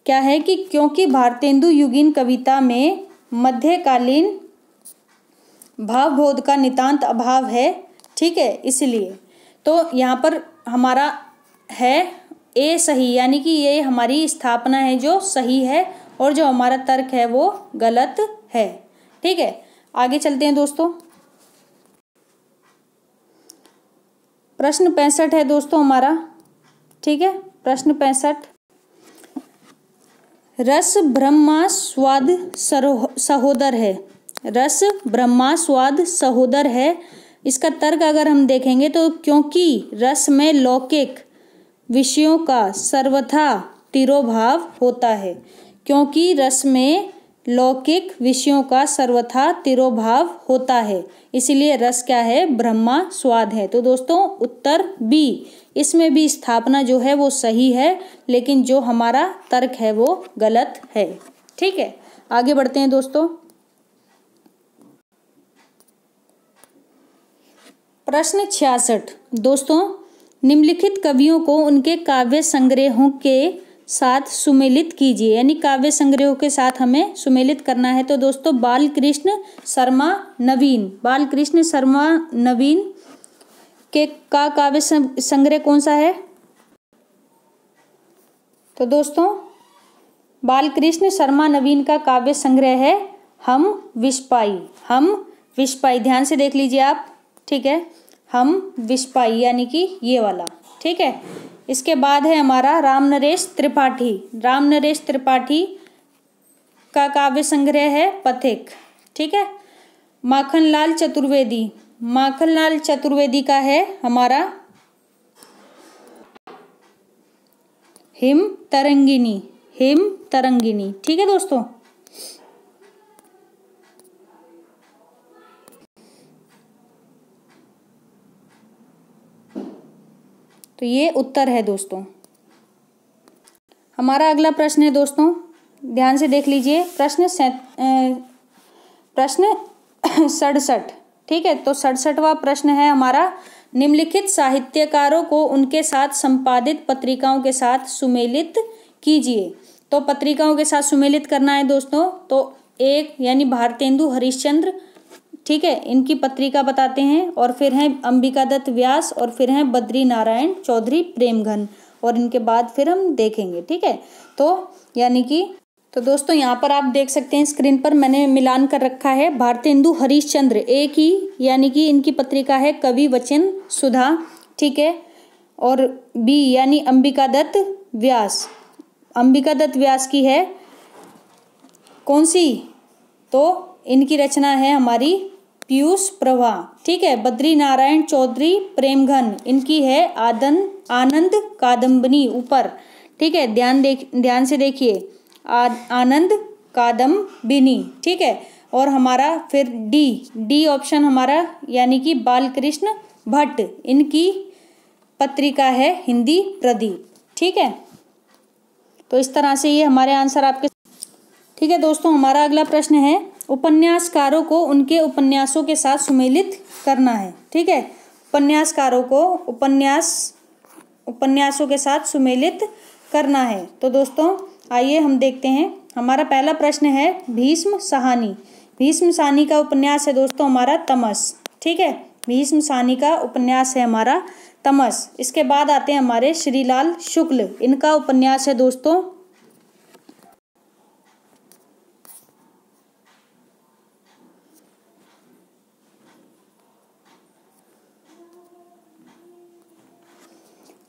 Speaker 1: क्या है कि क्योंकि भारतेंदु युगीन कविता में मध्यकालीन भावबोध का नितांत अभाव है ठीक है इसलिए तो यहाँ पर हमारा है ए सही यानी कि ये हमारी स्थापना है जो सही है और जो हमारा तर्क है वो गलत है ठीक है आगे चलते हैं दोस्तों प्रश्न पैंसठ है दोस्तों हमारा ठीक है प्रश्न पैंसठ रस ब्रह्मा स्वाद सहोदर है रस ब्रह्मा स्वाद सहोदर है इसका तर्क अगर हम देखेंगे तो क्योंकि रस में लौकिक विषयों का सर्वथा तिरोभाव होता है क्योंकि रस में लौकिक विषयों का सर्वथा तिरोभाव होता है इसलिए रस क्या है ब्रह्मा स्वाद है तो दोस्तों उत्तर बी इसमें भी स्थापना जो है वो सही है लेकिन जो हमारा तर्क है वो गलत है ठीक है आगे बढ़ते हैं दोस्तों प्रश्न छियासठ दोस्तों निम्नलिखित कवियों को उनके काव्य संग्रहों के साथ सुमेलित कीजिए यानी काव्य संग्रह के साथ हमें सुमेलित करना है तो दोस्तों बालकृष्ण शर्मा नवीन बालकृष्ण शर्मा नवीन के का काव्य संग्रह कौन सा है तो दोस्तों बालकृष्ण शर्मा नवीन का काव्य संग्रह है हम विस्पाई हम विस्पाई ध्यान से देख लीजिए आप ठीक है हम विस्पाई यानी कि ये वाला ठीक है इसके बाद है हमारा राम नरेश त्रिपाठी राम नरेश त्रिपाठी का काव्य संग्रह है पथिक ठीक है माखनलाल चतुर्वेदी माखनलाल चतुर्वेदी का है हमारा हिम तरंगिनी हिम तरंगिनी ठीक है दोस्तों तो ये उत्तर है दोस्तों हमारा अगला प्रश्न है दोस्तों ध्यान से देख लीजिए प्रश्न प्रश्न सड़सठ ठीक है तो सड़सठवा प्रश्न है हमारा निम्नलिखित साहित्यकारों को उनके साथ संपादित पत्रिकाओं के साथ सुमेलित कीजिए तो पत्रिकाओं के साथ सुमेलित करना है दोस्तों तो एक यानी भारतेंदु हरिश्चंद्र ठीक है इनकी पत्रिका बताते हैं और फिर हैं अंबिका दत्त व्यास और फिर हैं बद्री नारायण चौधरी प्रेमघन और इनके बाद फिर हम देखेंगे ठीक है तो यानी कि तो दोस्तों यहाँ पर आप देख सकते हैं स्क्रीन पर मैंने मिलान कर रखा है भारतीय हिंदू हरीश चंद्र एक ही यानी कि इनकी पत्रिका है कवि वचन सुधा ठीक है और बी यानी अंबिका दत्त व्यास अंबिका दत्त व्यास की है कौन सी तो इनकी रचना है हमारी पीयूष प्रभा ठीक है बद्री नारायण चौधरी प्रेमघन इनकी है आदन आनंद कादम्बनी ऊपर ठीक है ध्यान देख ध्यान से देखिए आनंद कादम्बिनी ठीक है और हमारा फिर डी डी ऑप्शन हमारा यानी कि बालकृष्ण भट्ट इनकी पत्रिका है हिंदी प्रदीप ठीक है तो इस तरह से ये हमारे आंसर आपके ठीक है दोस्तों हमारा अगला प्रश्न है उपन्यासकारों को उनके उपन्यासों के साथ सुमेलित करना है ठीक है उपन्यासकारों को उपन्यास उपन्यासों के साथ सुमेलित करना है तो दोस्तों आइए हम देखते हैं हमारा पहला प्रश्न है भीष्म सहानी भीष्म सहानी का उपन्यास है दोस्तों हमारा तमस ठीक है भीष्म सहानी का उपन्यास है हमारा तमस इसके बाद आते हैं हमारे श्रीलाल शुक्ल इनका उपन्यास है दोस्तों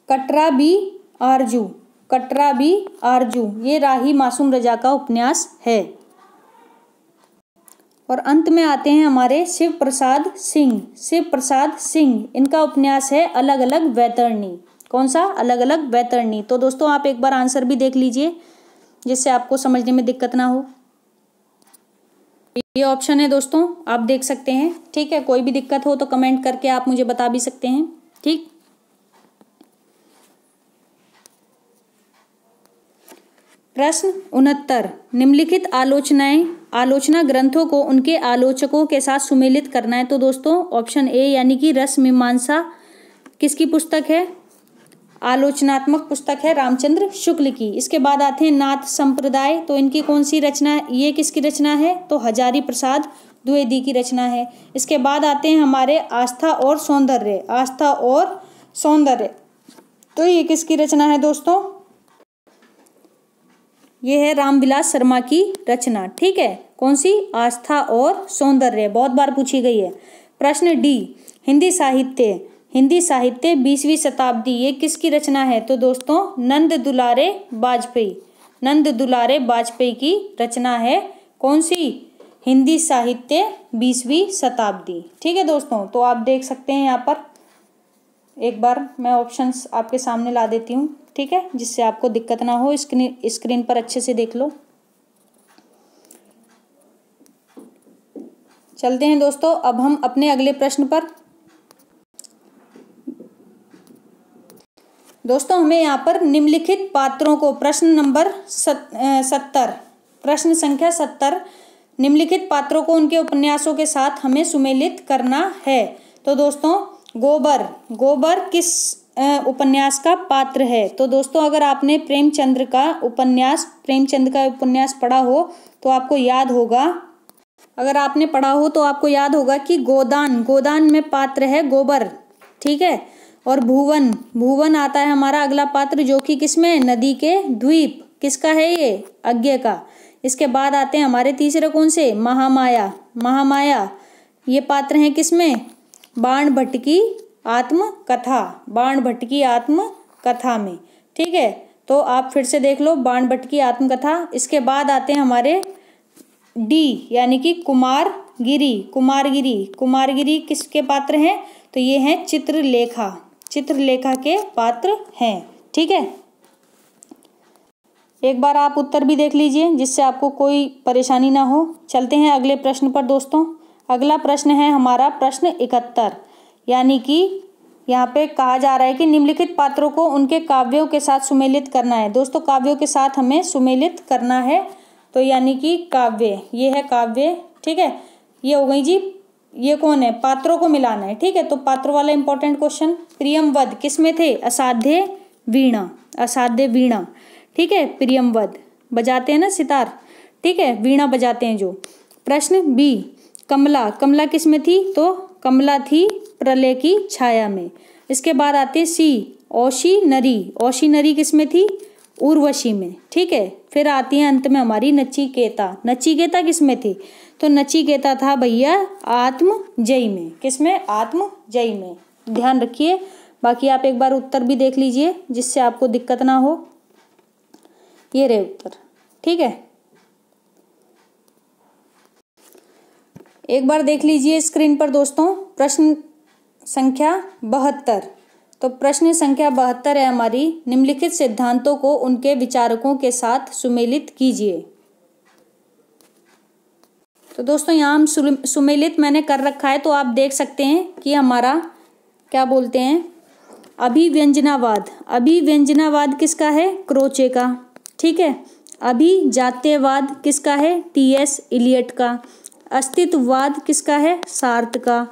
Speaker 1: कटरा बी आरजू कटरा बी आरजू ये राही मासूम रजा का उपन्यास है और अंत में आते हैं हमारे शिव प्रसाद सिंह शिव प्रसाद सिंह इनका उपन्यास है अलग अलग वैतरणी कौन सा अलग अलग वैतरणी तो दोस्तों आप एक बार आंसर भी देख लीजिए जिससे आपको समझने में दिक्कत ना हो ये ऑप्शन है दोस्तों आप देख सकते हैं ठीक है कोई भी दिक्कत हो तो कमेंट करके आप मुझे बता भी सकते हैं ठीक प्रश्न उनहत्तर निम्नलिखित आलोचनाएं आलोचना ग्रंथों को उनके आलोचकों के साथ सुमेलित करना है तो दोस्तों ऑप्शन ए यानी कि रस मीमांसा किसकी पुस्तक है आलोचनात्मक पुस्तक है रामचंद्र शुक्ल की इसके बाद आते हैं नाथ संप्रदाय तो इनकी कौन सी रचना ये किसकी रचना है तो हजारी प्रसाद द्विवेदी की रचना है इसके बाद आते हैं हमारे आस्था और सौंदर्य आस्था और सौंदर्य तो ये किसकी रचना है दोस्तों ये है रामविलास शर्मा की रचना ठीक है कौन सी आस्था और सौंदर्य बहुत बार पूछी गई है प्रश्न डी हिंदी साहित्य हिंदी साहित्य बीसवीं शताब्दी ये किसकी रचना है तो दोस्तों नंद दुलारे वाजपेयी नंद दुलारे वाजपेयी की रचना है कौन सी हिंदी साहित्य बीसवीं शताब्दी ठीक है दोस्तों तो आप देख सकते हैं यहाँ पर एक बार मैं ऑप्शंस आपके सामने ला देती हूँ ठीक है जिससे आपको दिक्कत ना हो स्क्रीन स्क्रीन पर अच्छे से देख लो चलते हैं दोस्तों अब हम अपने अगले प्रश्न पर दोस्तों हमें यहाँ पर निम्नलिखित पात्रों को प्रश्न नंबर सत, सत्तर प्रश्न संख्या सत्तर निम्नलिखित पात्रों को उनके उपन्यासों के साथ हमें सुमेलित करना है तो दोस्तों गोबर गोबर किस उपन्यास का पात्र है तो दोस्तों अगर आपने प्रेमचंद्र का उपन्यास प्रेमचंद का उपन्यास पढ़ा हो तो आपको याद होगा अगर आपने पढ़ा हो तो आपको याद होगा कि गोदान गोदान में पात्र है गोबर ठीक है और भुवन भुवन आता है हमारा अगला पात्र जो कि किसमें नदी के द्वीप किसका है ये अज्ञे का इसके बाद आते हैं हमारे तीसरे कौन से महामाया महामाया ये पात्र हैं किसमें बाण भट्ट की आत्मकथा बाण भट्ट की आत्मकथा में ठीक है तो आप फिर से देख लो बाण भट्ट की आत्मकथा इसके बाद आते हैं हमारे डी यानी कि कुमार गिरी कुमारगिरी कुमारगिरी किसके पात्र हैं तो ये हैं चित्रलेखा चित्रलेखा के पात्र हैं ठीक है एक बार आप उत्तर भी देख लीजिए जिससे आपको कोई परेशानी ना हो चलते हैं अगले प्रश्न पर दोस्तों अगला प्रश्न है हमारा प्रश्न इकहत्तर यानी कि यहाँ पे कहा जा रहा है कि निम्नलिखित पात्रों को उनके काव्यों के साथ सुमेलित करना है दोस्तों काव्यों के साथ हमें सुमेलित करना है तो यानी कि काव्य ये है काव्य ठीक है ये हो गई जी ये कौन है पात्रों को मिलाना है ठीक है तो पात्रों वाला इंपॉर्टेंट क्वेश्चन प्रियम वध किस में थे असाध्य वीणा असाध्य वीणा ठीक है प्रियम वध बजाते हैं ना सितार ठीक है वीणा बजाते हैं जो प्रश्न बी कमला कमला किस में थी तो कमला थी प्रलय की छाया में इसके बाद आती है सी ओशी नरी ओशी नरी किस में थी उर्वशी में ठीक है फिर आती है अंत में हमारी नचिकेता नचिकेता किस में थी तो नचिकेता था भैया आत्म जय में किस में आत्म जय में ध्यान रखिए बाकी आप एक बार उत्तर भी देख लीजिए जिससे आपको दिक्कत ना हो ये रहे उत्तर ठीक है एक बार देख लीजिए स्क्रीन पर दोस्तों प्रश्न संख्या बहत्तर तो प्रश्न संख्या बहत्तर है हमारी निम्नलिखित सिद्धांतों को उनके विचारकों के साथ सुमेलित कीजिए तो दोस्तों यहाँ हम सुमेलित मैंने कर रखा है तो आप देख सकते हैं कि हमारा क्या बोलते हैं अभिव्यंजनावाद अभिव्यंजनावाद किसका है क्रोचे का ठीक है अभिजात्यवाद किसका है टी एस इलियट का अस्तित्ववाद किसका है सार्थ का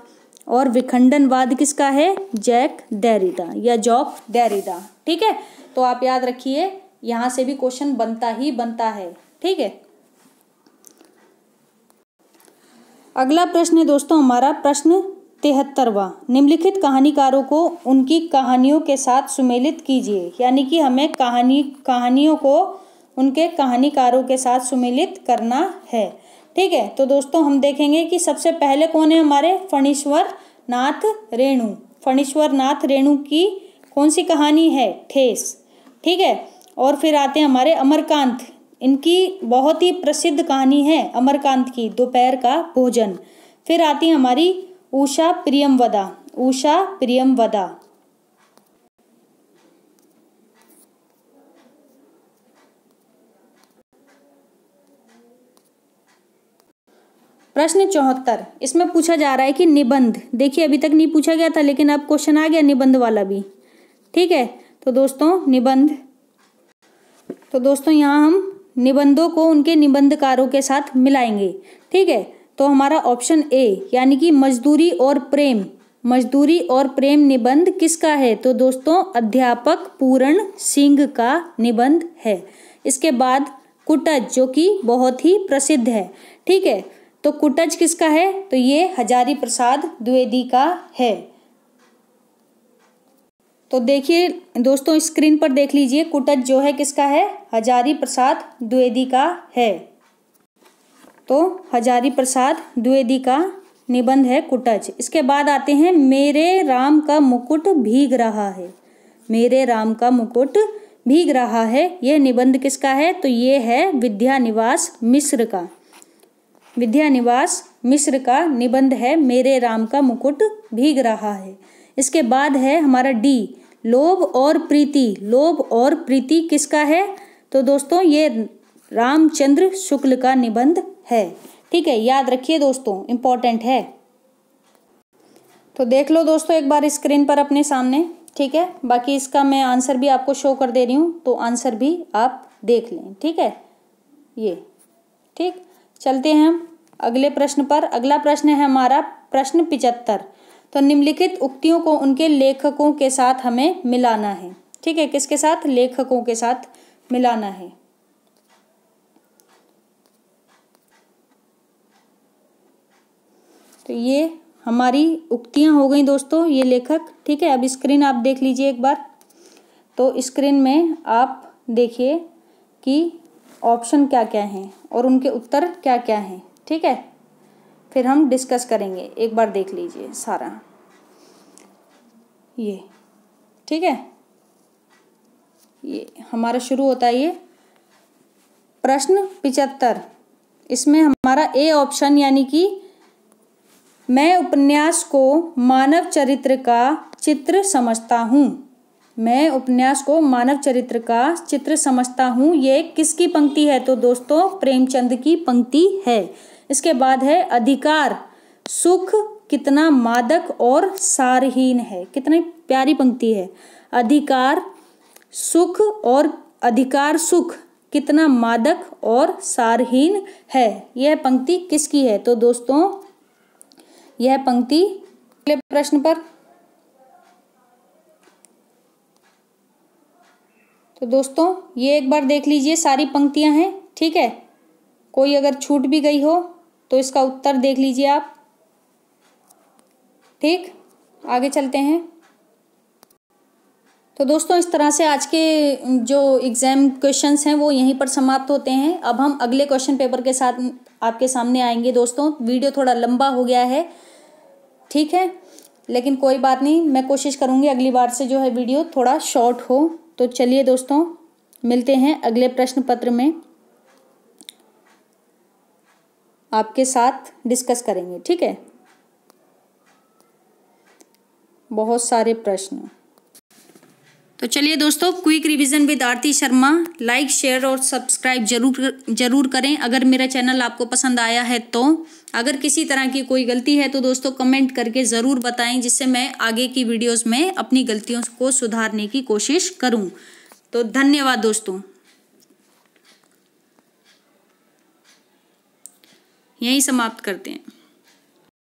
Speaker 1: और विखंडनवाद किसका है जैक डेरिदा या जॉक डेरिदा ठीक है तो आप याद रखिए यहाँ से भी क्वेश्चन बनता ही बनता है ठीक है अगला प्रश्न है दोस्तों हमारा प्रश्न तिहत्तरवा निम्नलिखित कहानीकारों को उनकी कहानियों के साथ सुमेलित कीजिए यानी कि हमें कहानी कहानियों को उनके कहानीकारों के साथ सुमेलित करना है ठीक है तो दोस्तों हम देखेंगे कि सबसे पहले कौन है हमारे फणीश्वर नाथ रेणु फणीश्वर नाथ रेणु की कौन सी कहानी है ठेस ठीक है और फिर आते हैं हमारे अमरकांत इनकी बहुत ही प्रसिद्ध कहानी है अमरकांत की दोपहर का भोजन फिर आती है हमारी उषा प्रियमवदा उषा प्रियमवदा प्रश्न चौहत्तर इसमें पूछा जा रहा है कि निबंध देखिए अभी तक नहीं पूछा गया था लेकिन अब क्वेश्चन आ गया निबंध वाला भी ठीक है तो दोस्तों निबंध तो दोस्तों यहाँ हम निबंधों को उनके निबंधकारों के साथ मिलाएंगे ठीक है तो हमारा ऑप्शन ए यानी कि मजदूरी और प्रेम मजदूरी और प्रेम निबंध किसका है तो दोस्तों अध्यापक पूरण सिंह का निबंध है इसके बाद कुटज जो कि बहुत ही प्रसिद्ध है ठीक है तो कुटज किसका है तो ये हजारी प्रसाद द्विवेदी का है तो देखिए दोस्तों स्क्रीन पर देख लीजिए कुटज जो है किसका है हजारी प्रसाद द्विवेदी का है तो हजारी प्रसाद द्विवेदी का निबंध है कुटज इसके बाद आते हैं मेरे राम का मुकुट भीग रहा है मेरे राम का मुकुट भीग रहा है यह निबंध किसका है तो ये है विद्या निवास मिश्र का विद्यानिवास मिश्र का निबंध है मेरे राम का मुकुट भीग रहा है इसके बाद है हमारा डी लोभ और प्रीति लोभ और प्रीति किसका है तो दोस्तों ये रामचंद्र शुक्ल का निबंध है ठीक है याद रखिए दोस्तों इम्पॉर्टेंट है तो देख लो दोस्तों एक बार स्क्रीन पर अपने सामने ठीक है बाकी इसका मैं आंसर भी आपको शो कर दे रही हूँ तो आंसर भी आप देख लें ठीक है ये ठीक चलते हैं हम अगले प्रश्न पर अगला प्रश्न है हमारा प्रश्न पिचहत्तर तो निम्नलिखित उक्तियों को उनके लेखकों के साथ हमें मिलाना है ठीक है किसके साथ लेखकों के साथ मिलाना है तो ये हमारी उक्तियां हो गई दोस्तों ये लेखक ठीक है अब स्क्रीन आप देख लीजिए एक बार तो स्क्रीन में आप देखिए कि ऑप्शन क्या क्या हैं और उनके उत्तर क्या क्या हैं ठीक है फिर हम डिस्कस करेंगे एक बार देख लीजिए सारा ये ठीक है ये हमारा शुरू होता है ये प्रश्न पिचहत्तर इसमें हमारा ए ऑप्शन यानी कि मैं उपन्यास को मानव चरित्र का चित्र समझता हूँ मैं उपन्यास को मानव चरित्र का चित्र समझता हूँ ये किसकी पंक्ति है तो दोस्तों प्रेमचंद की पंक्ति है इसके बाद है अधिकार सुख कितना मादक और सारहीन है कितनी प्यारी पंक्ति है अधिकार सुख और अधिकार सुख कितना मादक और सारहीन है यह पंक्ति किसकी है तो दोस्तों यह पंक्ति प्रश्न पर तो दोस्तों ये एक बार देख लीजिए सारी पंक्तियाँ हैं ठीक है कोई अगर छूट भी गई हो तो इसका उत्तर देख लीजिए आप ठीक आगे चलते हैं तो दोस्तों इस तरह से आज के जो एग्ज़ाम क्वेश्चंस हैं वो यहीं पर समाप्त होते हैं अब हम अगले क्वेश्चन पेपर के साथ आपके सामने आएंगे दोस्तों वीडियो थोड़ा लंबा हो गया है ठीक है लेकिन कोई बात नहीं मैं कोशिश करूँगी अगली बार से जो है वीडियो थोड़ा शॉर्ट हो तो चलिए दोस्तों मिलते हैं अगले प्रश्न पत्र में आपके साथ डिस्कस करेंगे ठीक है बहुत सारे प्रश्न तो चलिए दोस्तों quick revision with Aarti Sharma like share और सब्सक्राइब जरूर जरूर करें अगर मेरा चैनल आपको पसंद आया है तो अगर किसी तरह की कोई गलती है तो दोस्तों कमेंट करके ज़रूर बताएं जिससे मैं आगे की वीडियोस में अपनी गलतियों को सुधारने की कोशिश करूं तो धन्यवाद दोस्तों यहीं समाप्त करते हैं